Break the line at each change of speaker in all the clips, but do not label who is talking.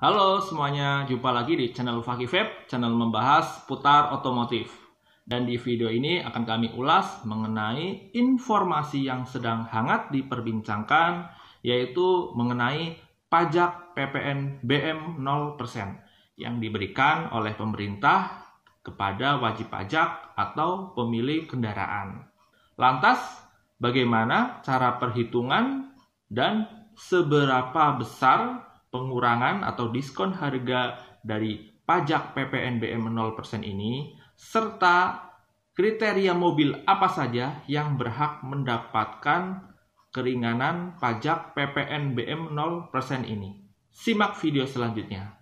Halo semuanya, jumpa lagi di channel Faki Vape, channel membahas putar otomotif. Dan di video ini akan kami ulas mengenai informasi yang sedang hangat diperbincangkan, yaitu mengenai pajak PPN BM 0% yang diberikan oleh pemerintah kepada wajib pajak atau pemilik kendaraan. Lantas, bagaimana cara perhitungan dan seberapa besar pengurangan atau diskon harga dari pajak PPNBM 0% ini serta kriteria mobil apa saja yang berhak mendapatkan keringanan pajak PPNBM 0% ini. Simak video selanjutnya.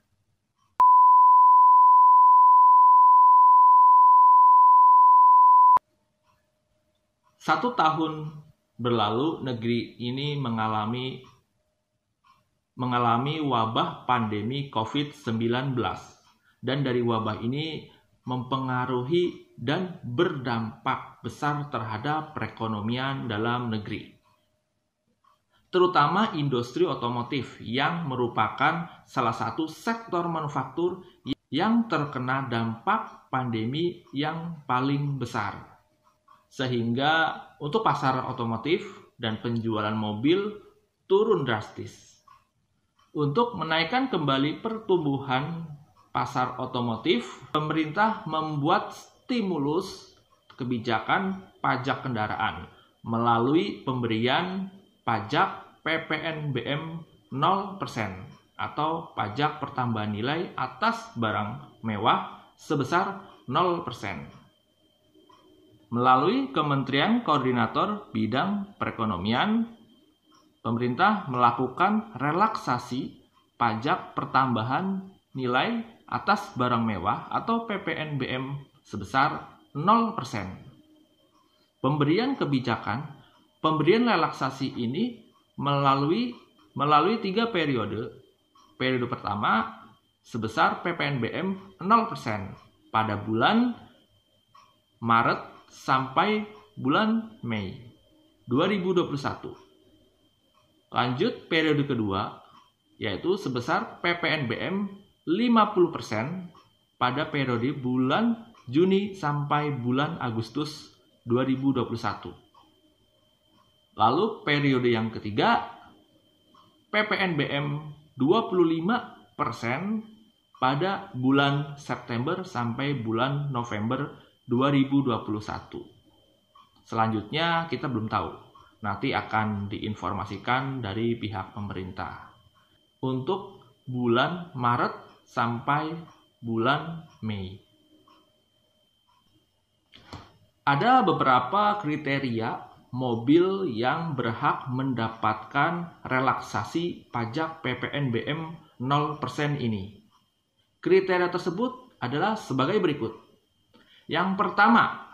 Satu tahun berlalu, negeri ini mengalami mengalami wabah pandemi COVID-19 dan dari wabah ini mempengaruhi dan berdampak besar terhadap perekonomian dalam negeri. Terutama industri otomotif yang merupakan salah satu sektor manufaktur yang terkena dampak pandemi yang paling besar. Sehingga untuk pasar otomotif dan penjualan mobil turun drastis. Untuk menaikkan kembali pertumbuhan pasar otomotif, pemerintah membuat stimulus kebijakan pajak kendaraan melalui pemberian pajak PPNBM 0% atau pajak pertambahan nilai atas barang mewah sebesar 0%. Melalui Kementerian Koordinator Bidang Perekonomian, pemerintah melakukan relaksasi pajak pertambahan nilai atas barang mewah atau PPNBM sebesar 0%. Pemberian kebijakan, pemberian relaksasi ini melalui melalui tiga periode. Periode pertama sebesar PPNBM 0% pada bulan Maret sampai bulan Mei 2021. Lanjut periode kedua, yaitu sebesar PPNBM 50% pada periode bulan Juni sampai bulan Agustus 2021. Lalu periode yang ketiga, PPNBM 25% pada bulan September sampai bulan November 2021. Selanjutnya kita belum tahu nanti akan diinformasikan dari pihak pemerintah. Untuk bulan Maret sampai bulan Mei. Ada beberapa kriteria mobil yang berhak mendapatkan relaksasi pajak PPNBM 0% ini. Kriteria tersebut adalah sebagai berikut. Yang pertama,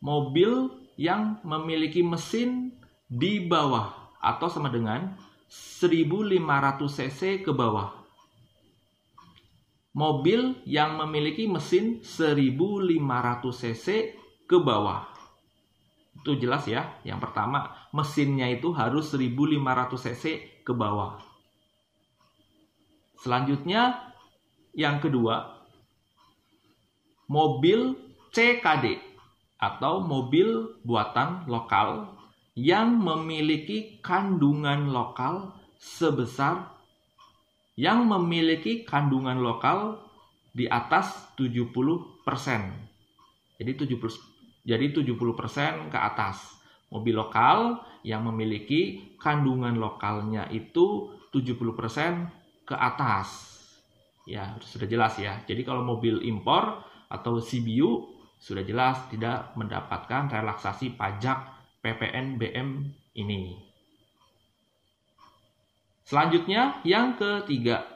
mobil yang memiliki mesin di bawah atau sama dengan 1500 cc ke bawah. Mobil yang memiliki mesin 1500 cc ke bawah. Itu jelas ya. Yang pertama, mesinnya itu harus 1500 cc ke bawah. Selanjutnya, yang kedua, mobil CKD atau mobil buatan lokal yang memiliki kandungan lokal sebesar yang memiliki kandungan lokal di atas 70%. Jadi 70 jadi 70% ke atas. Mobil lokal yang memiliki kandungan lokalnya itu 70% ke atas. Ya, sudah jelas ya. Jadi kalau mobil impor atau CBU sudah jelas tidak mendapatkan relaksasi pajak PPNBM ini. Selanjutnya yang ketiga,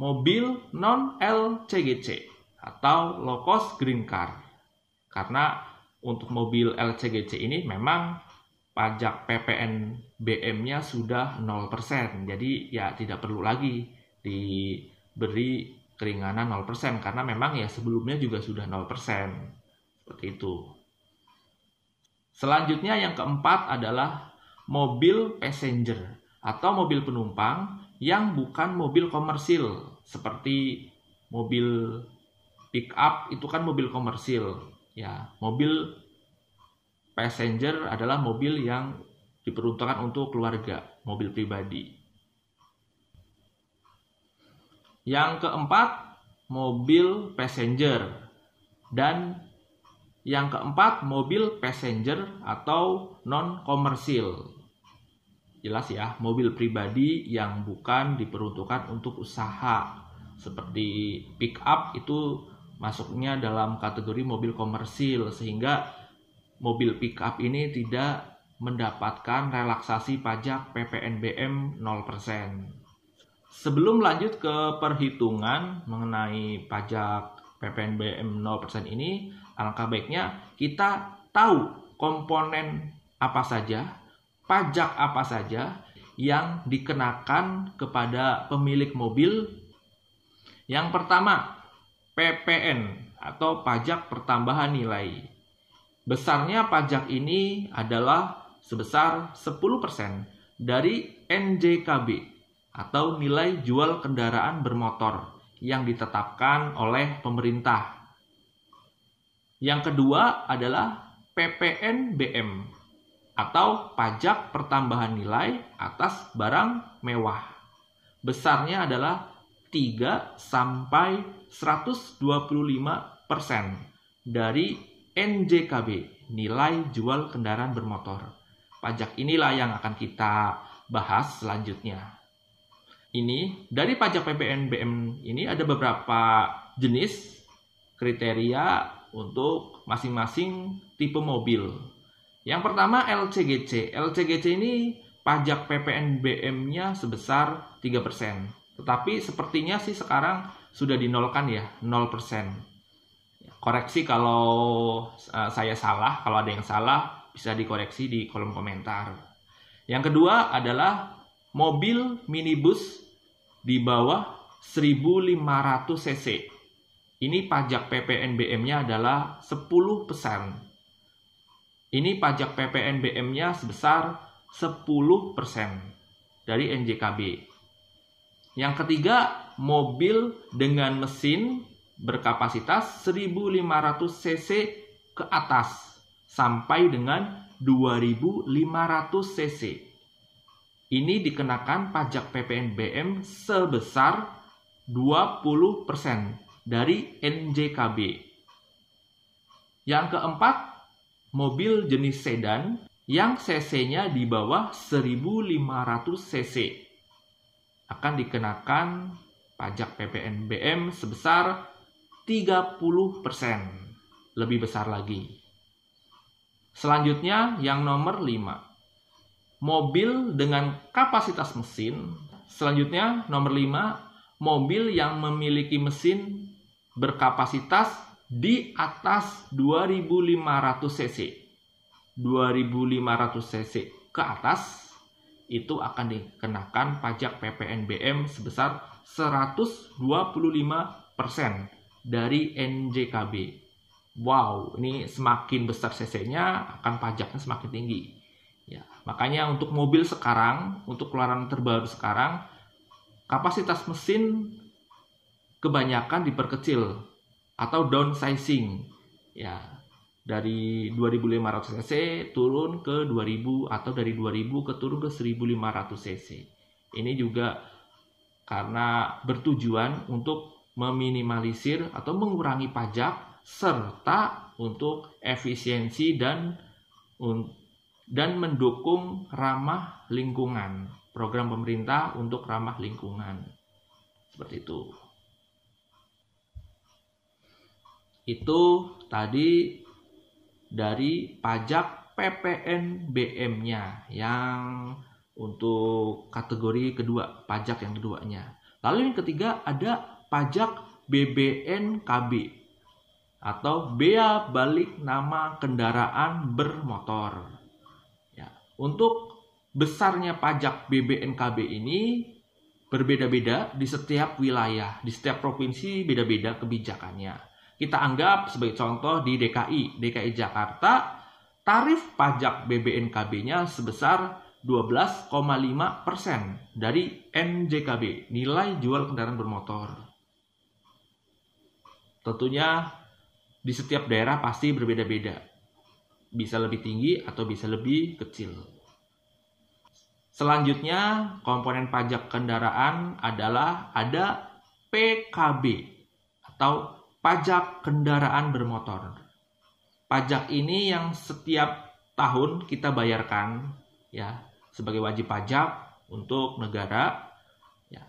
mobil non LCGC atau low cost green car. Karena untuk mobil LCGC ini memang pajak PPNBM-nya sudah 0%. Jadi ya tidak perlu lagi diberi keringanan 0% karena memang ya sebelumnya juga sudah 0%. Seperti itu. Selanjutnya yang keempat adalah mobil passenger atau mobil penumpang yang bukan mobil komersil seperti mobil pick up itu kan mobil komersil ya mobil passenger adalah mobil yang diperuntukkan untuk keluarga mobil pribadi yang keempat mobil passenger dan yang keempat, mobil passenger atau non-komersil. Jelas ya, mobil pribadi yang bukan diperuntukkan untuk usaha. Seperti pick up itu masuknya dalam kategori mobil komersil sehingga mobil pick up ini tidak mendapatkan relaksasi pajak PPNBM 0%. Sebelum lanjut ke perhitungan mengenai pajak PPNBM 0% ini, Alangkah baiknya kita tahu komponen apa saja, pajak apa saja yang dikenakan kepada pemilik mobil. Yang pertama, PPN atau pajak pertambahan nilai. Besarnya pajak ini adalah sebesar 10% dari NJKB atau nilai jual kendaraan bermotor yang ditetapkan oleh pemerintah yang kedua adalah PPNBM atau pajak pertambahan nilai atas barang mewah. Besarnya adalah 3 sampai 125% dari NJKB, nilai jual kendaraan bermotor. Pajak inilah yang akan kita bahas selanjutnya. Ini dari pajak PPNBM ini ada beberapa jenis kriteria untuk masing-masing tipe mobil. Yang pertama LCGC. LCGC ini pajak PPNBM-nya sebesar 3%. Tetapi sepertinya sih sekarang sudah dinolkan ya, 0%. Ya, koreksi kalau eh, saya salah, kalau ada yang salah bisa dikoreksi di kolom komentar. Yang kedua adalah mobil minibus di bawah 1500 cc. Ini pajak PPNBM-nya adalah 10%. Ini pajak PPNBM-nya sebesar 10% dari NJKB. Yang ketiga, mobil dengan mesin berkapasitas 1500 cc ke atas sampai dengan 2500 cc. Ini dikenakan pajak PPNBM sebesar 20% dari NJKB. Yang keempat, mobil jenis sedan yang CC-nya di bawah 1500 CC akan dikenakan pajak PPNBM sebesar 30%, lebih besar lagi. Selanjutnya yang nomor 5. Mobil dengan kapasitas mesin. Selanjutnya nomor 5, mobil yang memiliki mesin berkapasitas di atas 2500 cc. 2500 cc ke atas itu akan dikenakan pajak PPNBM sebesar 125% dari NJKB. Wow, ini semakin besar cc-nya akan pajaknya semakin tinggi. Ya, makanya untuk mobil sekarang, untuk keluaran terbaru sekarang, kapasitas mesin kebanyakan diperkecil atau downsizing ya dari 2500 cc turun ke 2000 atau dari 2000 ke turun ke 1500 cc ini juga karena bertujuan untuk meminimalisir atau mengurangi pajak serta untuk efisiensi dan dan mendukung ramah lingkungan program pemerintah untuk ramah lingkungan seperti itu Itu tadi dari pajak PPNBM-nya yang untuk kategori kedua, pajak yang keduanya. Lalu yang ketiga ada pajak BBNKB atau bea balik nama kendaraan bermotor. Ya, untuk besarnya pajak BBNKB ini berbeda-beda di setiap wilayah, di setiap provinsi beda-beda kebijakannya. Kita anggap sebagai contoh di DKI, DKI Jakarta, tarif pajak BBNKB-nya sebesar 12,5% dari NJKB, nilai jual kendaraan bermotor. Tentunya di setiap daerah pasti berbeda-beda. Bisa lebih tinggi atau bisa lebih kecil. Selanjutnya, komponen pajak kendaraan adalah ada PKB atau pajak kendaraan bermotor. Pajak ini yang setiap tahun kita bayarkan ya sebagai wajib pajak untuk negara ya.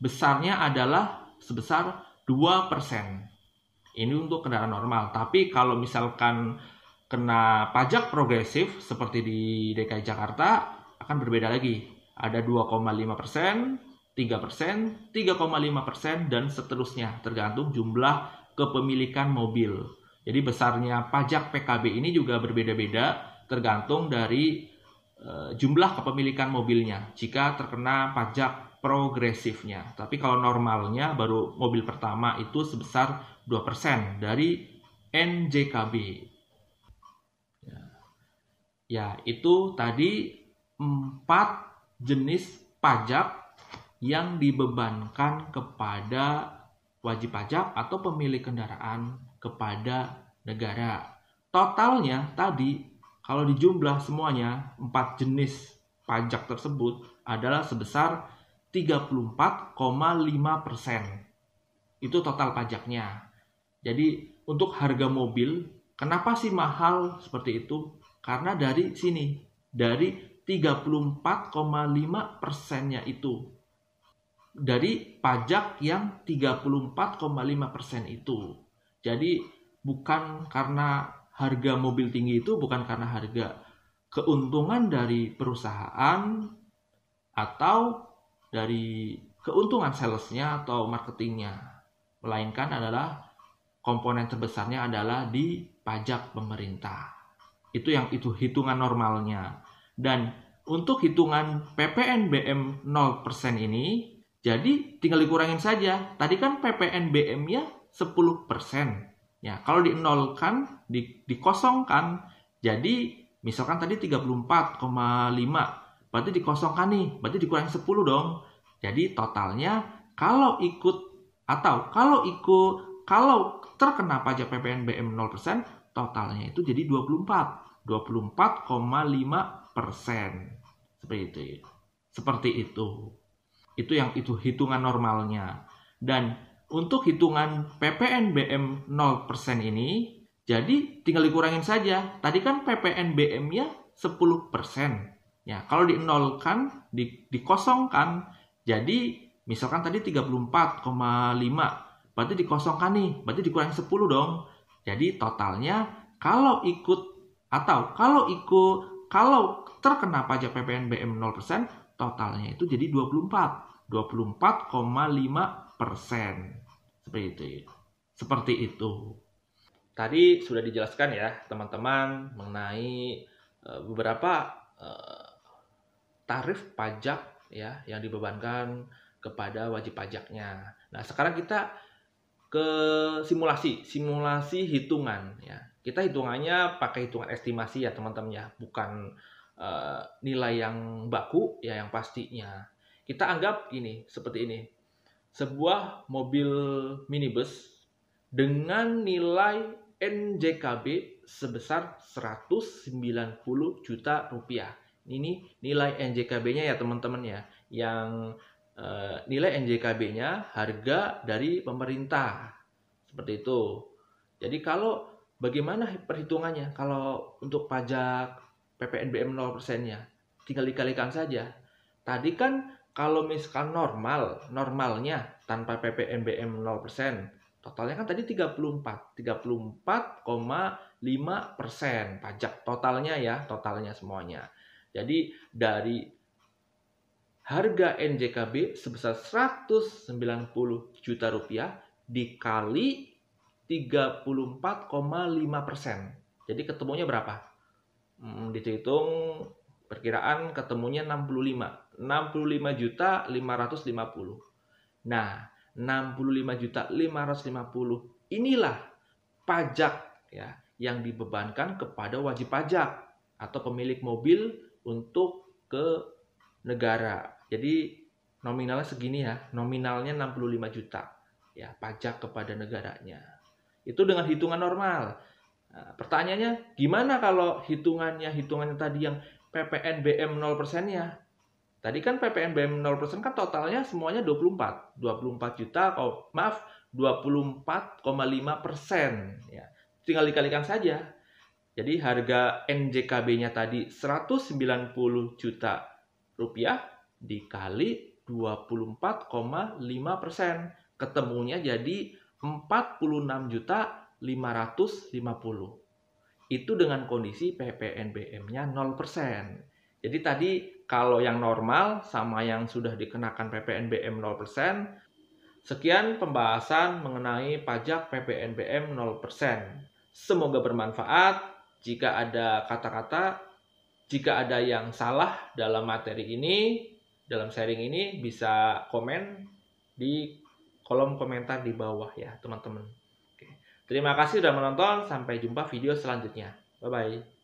Besarnya adalah sebesar 2%. Ini untuk kendaraan normal, tapi kalau misalkan kena pajak progresif seperti di DKI Jakarta akan berbeda lagi. Ada 2,5 3 3,5 dan seterusnya tergantung jumlah kepemilikan mobil. Jadi besarnya pajak PKB ini juga berbeda-beda tergantung dari eh, jumlah kepemilikan mobilnya jika terkena pajak progresifnya. Tapi kalau normalnya baru mobil pertama itu sebesar 2% dari NJKB. ya itu tadi empat jenis pajak yang dibebankan kepada wajib pajak atau pemilik kendaraan kepada negara. Totalnya tadi kalau dijumlah semuanya empat jenis pajak tersebut adalah sebesar 34,5%. Itu total pajaknya. Jadi untuk harga mobil, kenapa sih mahal seperti itu? Karena dari sini, dari 34,5 persennya itu dari pajak yang 34,5% itu. Jadi bukan karena harga mobil tinggi itu bukan karena harga keuntungan dari perusahaan atau dari keuntungan salesnya atau marketingnya melainkan adalah komponen terbesarnya adalah di pajak pemerintah itu yang itu hitungan normalnya dan untuk hitungan PPNBM 0% ini jadi tinggal dikurangin saja. Tadi kan PPNBM-nya 10%. Ya, kalau dinolkan, di, dikosongkan, jadi misalkan tadi 34,5, berarti dikosongkan nih, berarti dikurangin 10 dong. Jadi totalnya kalau ikut atau kalau ikut kalau terkena pajak PPNBM 0%, totalnya itu jadi 24. 24,5 persen. Seperti itu. Seperti itu. Itu yang itu hitungan normalnya. Dan untuk hitungan PPNBM 0% ini, jadi tinggal dikurangin saja. Tadi kan PPNBM-nya 10%. Ya, kalau di nolkan di, dikosongkan, jadi misalkan tadi 34,5, berarti dikosongkan nih, berarti dikurangin 10 dong. Jadi totalnya kalau ikut atau kalau ikut kalau terkena pajak PPNBM 0% totalnya itu jadi 24. 24,5 persen. Seperti itu. Ya. Seperti itu. Tadi sudah dijelaskan ya teman-teman mengenai e, beberapa e, tarif pajak ya yang dibebankan kepada wajib pajaknya. Nah sekarang kita ke simulasi, simulasi hitungan ya. Kita hitungannya pakai hitungan estimasi ya teman-teman ya, bukan e, nilai yang baku ya yang pastinya. Kita anggap ini seperti ini. Sebuah mobil minibus dengan nilai NJKB sebesar 190 juta rupiah. Ini nilai NJKB-nya ya teman-teman ya, yang e, nilai NJKB-nya harga dari pemerintah seperti itu. Jadi kalau bagaimana perhitungannya kalau untuk pajak PPNBM 0%-nya? Tinggal dikalikan saja. Tadi kan kalau misalkan normal, normalnya tanpa PPNBM 0%, totalnya kan tadi 34, 34,5% pajak totalnya ya, totalnya semuanya. Jadi dari harga NJKB sebesar 190 juta rupiah dikali 34,5 Jadi ketemunya berapa? Hmm, dihitung perkiraan ketemunya 65. 65 juta Nah, 65 juta inilah pajak ya yang dibebankan kepada wajib pajak atau pemilik mobil untuk ke negara. Jadi nominalnya segini ya, nominalnya 65 juta ya pajak kepada negaranya. Itu dengan hitungan normal. Nah, pertanyaannya gimana kalau hitungannya hitungannya tadi yang PPNBM 0%-nya? Tadi kan PPNBM 0% kan totalnya semuanya 24. 24 juta, oh, maaf, 24,5 persen. Ya. Tinggal dikalikan saja. Jadi harga NJKB-nya tadi 190 juta rupiah dikali 24,5 persen. Ketemunya jadi 46 juta 550. Itu dengan kondisi PPNBM-nya 0 persen. Jadi tadi kalau yang normal sama yang sudah dikenakan PPNBM 0%, Sekian pembahasan mengenai pajak PPNBM 0%. Semoga bermanfaat. Jika ada kata-kata, jika ada yang salah dalam materi ini, dalam sharing ini, bisa komen di kolom komentar di bawah ya, teman-teman. Terima kasih sudah menonton. Sampai jumpa video selanjutnya. Bye-bye.